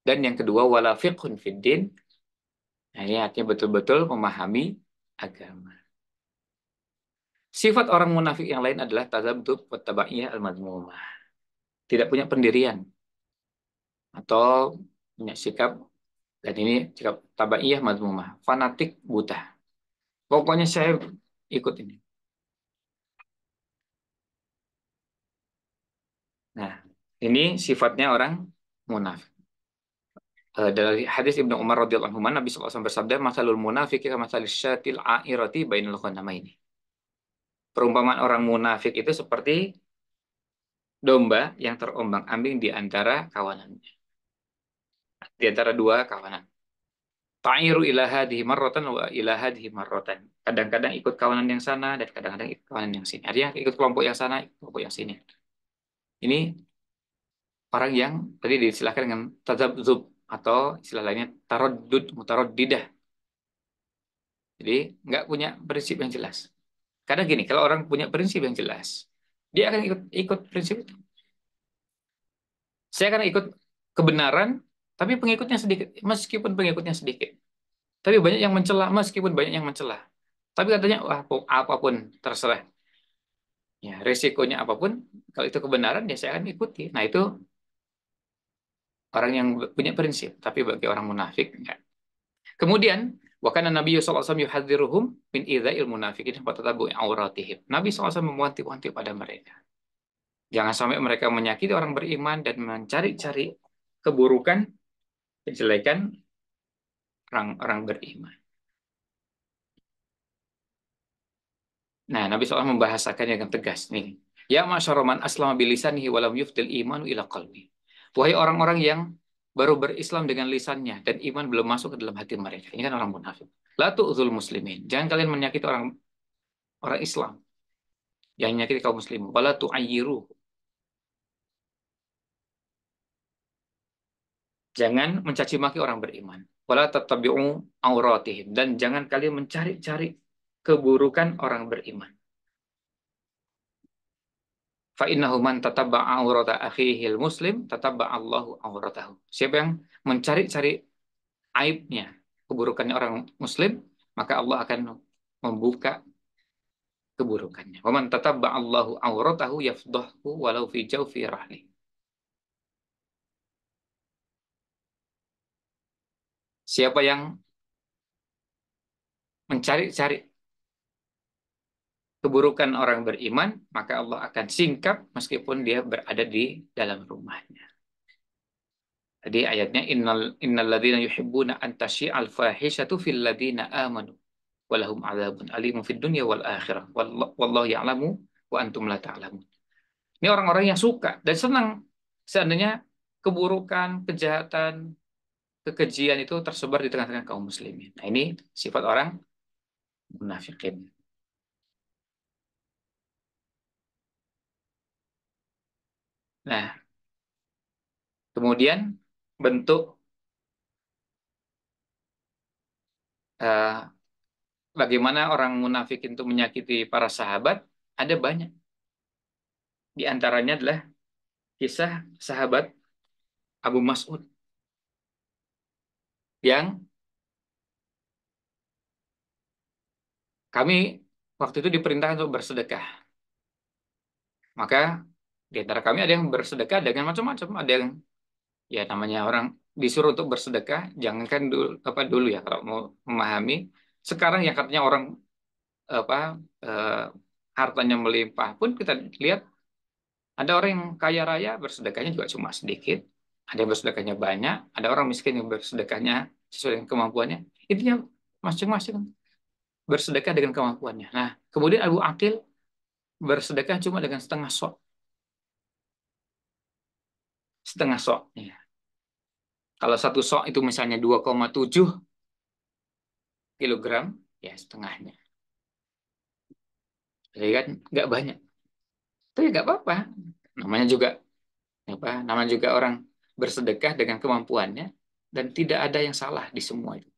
Speaker 1: Dan yang kedua wala fiqhun nah, ini artinya betul-betul memahami agama. Sifat orang munafik yang lain adalah tazabdub wa al-mazmumah. Tidak punya pendirian atau punya sikap dan ini sikap tabaiyah mazmumah, fanatik buta. Pokoknya saya ikut ini. Nah, ini sifatnya orang munafik. Eh, dari hadis Ibnu Umar radhiyallahu anhu, Nabi SAW bersabda, "Masalul munafiki masalil syatil airati bainal ini. Perumpamaan orang munafik itu seperti domba yang terombang-ambing di antara kawanannya. Di antara dua kawanan. Ta'iru ilaha dihimarrotan wa ilaha dihimarrotan. Kadang-kadang ikut kawanan yang sana dan kadang-kadang ikut kawanan yang sini. Artinya ikut kelompok yang sana, ikut kelompok yang sini. Ini orang yang tadi disilahkan dengan tazabzub atau istilah lainnya tarodud mutaroddidah. Jadi nggak punya prinsip yang jelas. Karena gini, kalau orang punya prinsip yang jelas, dia akan ikut ikut prinsip itu. Saya akan ikut kebenaran, tapi pengikutnya sedikit, meskipun pengikutnya sedikit. Tapi banyak yang mencela, meskipun banyak yang mencela. Tapi katanya, wah apapun terserah. Ya, resikonya apapun, kalau itu kebenaran ya saya akan ikuti. Nah itu orang yang punya prinsip, tapi bagi orang munafik enggak. Kemudian Wakana Nabi SAW yuhadziruhum min ilmu nafikin wa tatabu auratihim. Nabi saw memuanti wanti pada mereka. Jangan sampai mereka menyakiti orang beriman dan mencari-cari keburukan, kejelekan orang-orang beriman. Nah, Nabi SAW membahasakan yang tegas nih. Ya masyarakat man aslama bilisanihi walam yuftil imanu ila qalbi. Wahai orang-orang yang baru berislam dengan lisannya dan iman belum masuk ke dalam hati mereka. Ini kan orang munafik. La uzul muslimin. Jangan kalian menyakiti orang orang Islam. Yang menyakiti kaum muslim. Wala tu'ayyiru. Jangan mencaci maki orang beriman. Wala tattabi'u auratihim dan jangan kalian mencari-cari keburukan orang beriman fa innahu man tatabba'a aurata akhihil muslim tatabba'a Allahu auratahu. Siapa yang mencari-cari aibnya, keburukannya orang muslim, maka Allah akan membuka keburukannya. Wa man tatabba'a Allahu auratahu yafdahu walau fi jawfi rahli. Siapa yang mencari-cari keburukan orang beriman, maka Allah akan singkap meskipun dia berada di dalam rumahnya. Jadi ayatnya innal innal ladzina yuhibbuna an al fahisatu fil ladzina amanu walahum adzabun alimun fid dunya wal akhirah wallahu, wallahu ya'lamu wa antum la ta'lamun. Ini orang-orang yang suka dan senang seandainya keburukan, kejahatan, kekejian itu tersebar di tengah-tengah kaum muslimin. Nah, ini sifat orang munafikin. Nah, kemudian bentuk uh, bagaimana orang munafik itu menyakiti para sahabat ada banyak. Di antaranya adalah kisah sahabat Abu Mas'ud yang kami waktu itu diperintahkan untuk bersedekah. Maka di antara kami ada yang bersedekah dengan macam-macam ada yang ya namanya orang disuruh untuk bersedekah jangankan dulu apa dulu ya kalau mau memahami sekarang yang katanya orang apa eh, hartanya melimpah pun kita lihat ada orang yang kaya raya bersedekahnya juga cuma sedikit ada yang bersedekahnya banyak ada orang miskin yang bersedekahnya sesuai dengan kemampuannya itu yang masing-masing bersedekah dengan kemampuannya nah kemudian Abu Akil bersedekah cuma dengan setengah sok setengah sok. Ya. Kalau satu sok itu misalnya 2,7 kilogram, ya setengahnya. Jadi kan nggak banyak. tapi ya nggak apa-apa. Namanya juga apa? Namanya juga orang bersedekah dengan kemampuannya dan tidak ada yang salah di semua itu.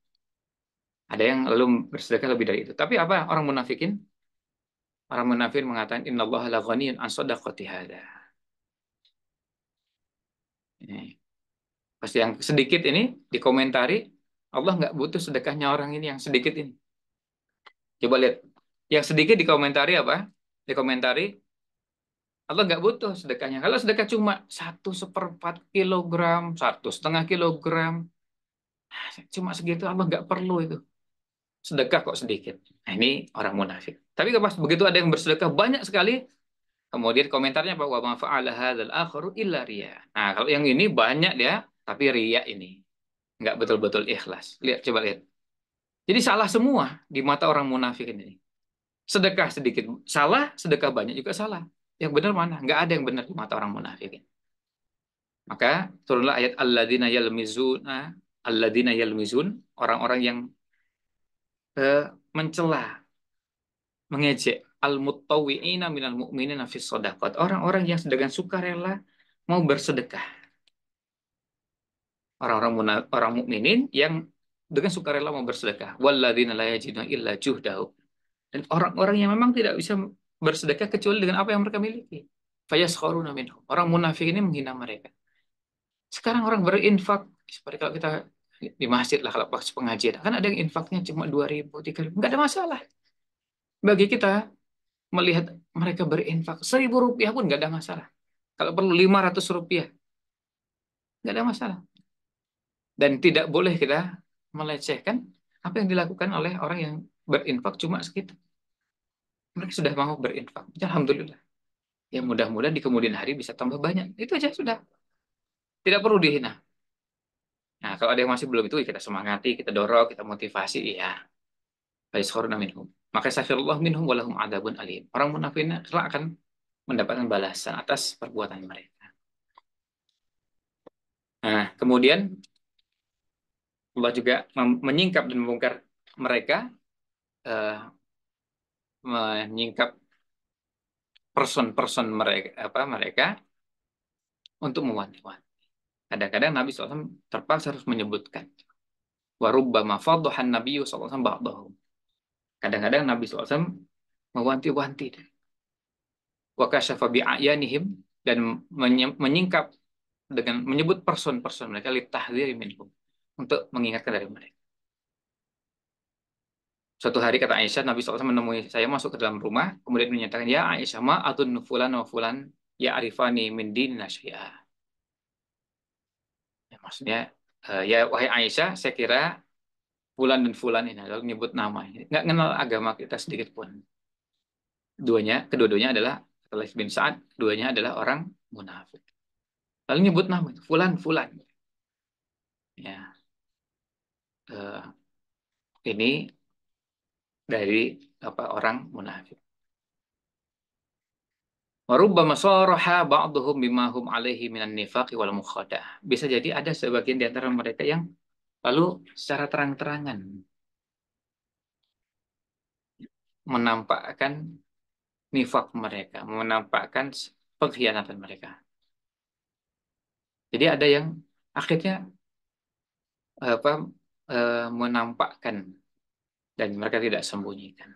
Speaker 1: Ada yang lalu bersedekah lebih dari itu. Tapi apa orang munafikin? Orang munafikin mengatakan innallaha la ghaniyun an sadaqati Iya. pasti yang sedikit ini dikomentari, Allah nggak butuh sedekahnya orang ini yang sedikit ini. Coba lihat. Yang sedikit dikomentari apa? Dikomentari, Allah nggak butuh sedekahnya. Kalau sedekah cuma satu seperempat kilogram, satu setengah kilogram, ah, cuma segitu Allah nggak perlu itu. Sedekah kok sedikit. Nah, ini orang munafik. Tapi pas begitu ada yang bersedekah banyak sekali, Kemudian komentarnya pak wa fa'ala hadzal akharu illa riya. Nah, kalau yang ini banyak ya tapi riya ini. Enggak betul-betul ikhlas. Lihat coba lihat. Jadi salah semua di mata orang munafik ini. Sedekah sedikit salah, sedekah banyak juga salah. Yang benar mana? Enggak ada yang benar di mata orang munafik. Maka turunlah ayat alladzina yalmizuna alladzina yalmizun orang-orang yang eh, mencela, mengejek al-muttawi'ina minal mu'minina fi sadaqat. Orang-orang yang dengan sukarela mau bersedekah. Orang-orang orang mukminin yang dengan sukarela mau bersedekah. Walladzina la yajiduna illa juhdahu. Dan orang-orang yang memang tidak bisa bersedekah kecuali dengan apa yang mereka miliki. Fayaskharuna minhum. Orang munafik ini menghina mereka. Sekarang orang berinfak seperti kalau kita di masjid lah kalau pas pengajian kan ada yang infaknya cuma dua ribu tiga ribu nggak ada masalah bagi kita melihat mereka berinfak seribu rupiah pun nggak ada masalah kalau perlu lima ratus rupiah nggak ada masalah dan tidak boleh kita melecehkan apa yang dilakukan oleh orang yang berinfak cuma segitu mereka sudah mau berinfak alhamdulillah ya mudah-mudahan di kemudian hari bisa tambah banyak itu aja sudah tidak perlu dihina nah kalau ada yang masih belum itu kita semangati kita dorong kita motivasi ya Faiz maka syafirullah minhum walahum adabun alim. Orang munafiknya kelak akan mendapatkan balasan atas perbuatan mereka. Nah, kemudian Allah juga menyingkap dan membongkar mereka, uh, menyingkap person-person mereka apa mereka untuk mewanti-wanti. Kadang-kadang Nabi SAW terpaksa harus menyebutkan. Warubba mafadduhan Nabi SAW ba'dahum. Kadang-kadang Nabi SAW mewanti-wanti. wakashafabi ayanihim dan menyingkap dengan menyebut person-person mereka litahdiri minhum untuk mengingatkan dari mereka. Suatu hari kata Aisyah, Nabi SAW menemui saya masuk ke dalam rumah, kemudian menyatakan, Ya Aisyah ma atun fulan wa fulan ya arifani min dinina syai'a. Ya, maksudnya, eh, ya wahai Aisyah, saya kira Fulan dan Fulan ini lalu nyebut nama nggak kenal agama kita sedikit pun duanya kedua-duanya adalah Talib bin Sa'ad keduanya adalah orang munafik lalu nyebut nama Fulan Fulan ya uh, ini dari apa orang munafik Warubba masoroha ba'duhum bimahum alaihi minan nifaqi wal mukhadah. Bisa jadi ada sebagian di antara mereka yang Lalu secara terang-terangan menampakkan nifak mereka, menampakkan pengkhianatan mereka. Jadi ada yang akhirnya apa eh, menampakkan dan mereka tidak sembunyikan.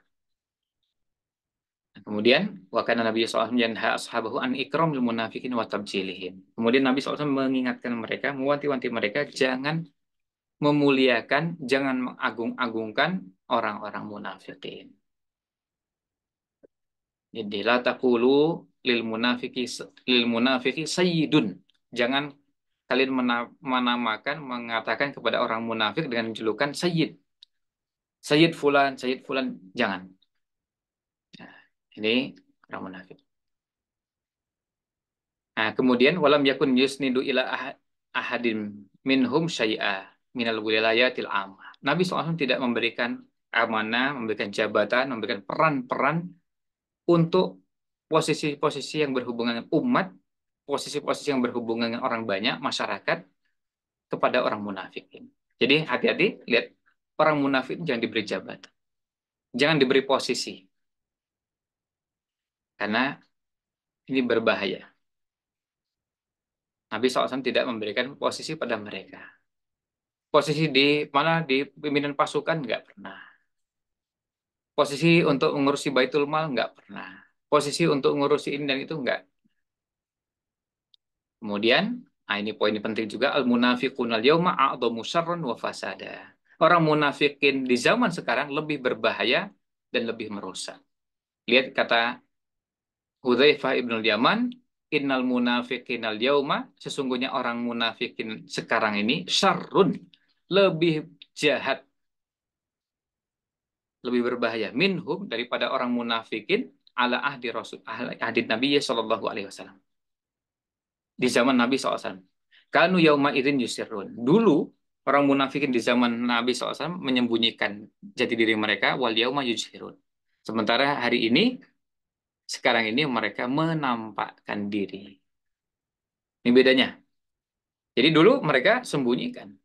Speaker 1: Kemudian wakana Nabi SAW yanha ashabahu an ikram munafikin Kemudian Nabi SAW mengingatkan mereka, mewanti-wanti mereka jangan memuliakan, jangan mengagung-agungkan orang-orang munafikin. Jadi la taqulu lil munafiki lil munafiki sayyidun. Jangan kalian menamakan mengatakan kepada orang munafik dengan julukan sayyid. Sayyid fulan, sayyid fulan, jangan. Nah, ini orang munafik. Nah, kemudian walam yakun yusnidu ila ahadin minhum syai'ah minal wilayatil amah. Nabi SAW tidak memberikan amanah, memberikan jabatan, memberikan peran-peran untuk posisi-posisi yang berhubungan dengan umat, posisi-posisi yang berhubungan dengan orang banyak, masyarakat, kepada orang munafik. Jadi hati-hati, lihat orang munafik jangan diberi jabatan. Jangan diberi posisi. Karena ini berbahaya. Nabi SAW tidak memberikan posisi pada mereka posisi di mana di pimpinan pasukan nggak pernah posisi untuk mengurusi baitul mal nggak pernah posisi untuk mengurusi ini dan itu nggak kemudian nah ini poin penting juga al munafiqun al yauma a'dhamu syarran wa fasada orang munafikin di zaman sekarang lebih berbahaya dan lebih merusak lihat kata Hudzaifah ibnul Yaman innal munafiqin al yauma sesungguhnya orang munafikin sekarang ini syarrun lebih jahat lebih berbahaya minhum daripada orang munafikin ala ahdi rasul ahdi nabi sallallahu alaihi wasallam di zaman nabi saw kanu yauma idzin yusirun dulu orang munafikin di zaman nabi saw menyembunyikan jati diri mereka wal yauma yusirun sementara hari ini sekarang ini mereka menampakkan diri ini bedanya jadi dulu mereka sembunyikan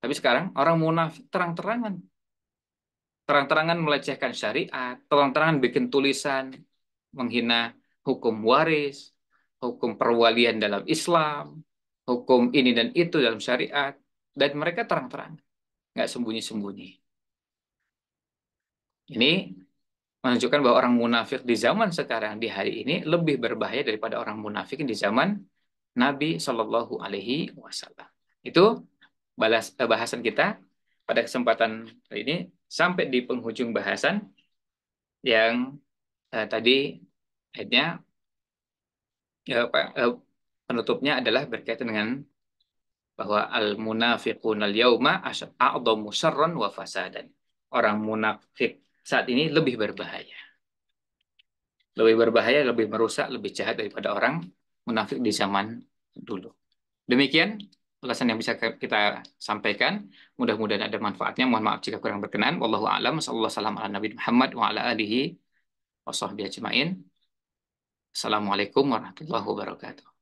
Speaker 1: tapi sekarang orang munafik terang-terangan. Terang-terangan melecehkan syariat, terang-terangan bikin tulisan, menghina hukum waris, hukum perwalian dalam Islam, hukum ini dan itu dalam syariat, dan mereka terang-terangan, nggak sembunyi-sembunyi. Ini menunjukkan bahwa orang munafik di zaman sekarang, di hari ini, lebih berbahaya daripada orang munafik di zaman Nabi Shallallahu Alaihi Wasallam. Itu balas, eh, bahasan kita pada kesempatan kali ini sampai di penghujung bahasan yang eh, tadi akhirnya eh, eh, penutupnya adalah berkaitan dengan bahwa al munafiqun al yauma a'dhamu syarran wa fasadan. Orang munafik saat ini lebih berbahaya. Lebih berbahaya, lebih merusak, lebih jahat daripada orang munafik di zaman dulu. Demikian ulasan yang bisa kita sampaikan. Mudah-mudahan ada manfaatnya. Mohon maaf jika kurang berkenan. Wallahu a'lam. Wassalamualaikum Muhammad wa ala alihi wa sahbihi ajma'in. Assalamualaikum warahmatullahi wabarakatuh.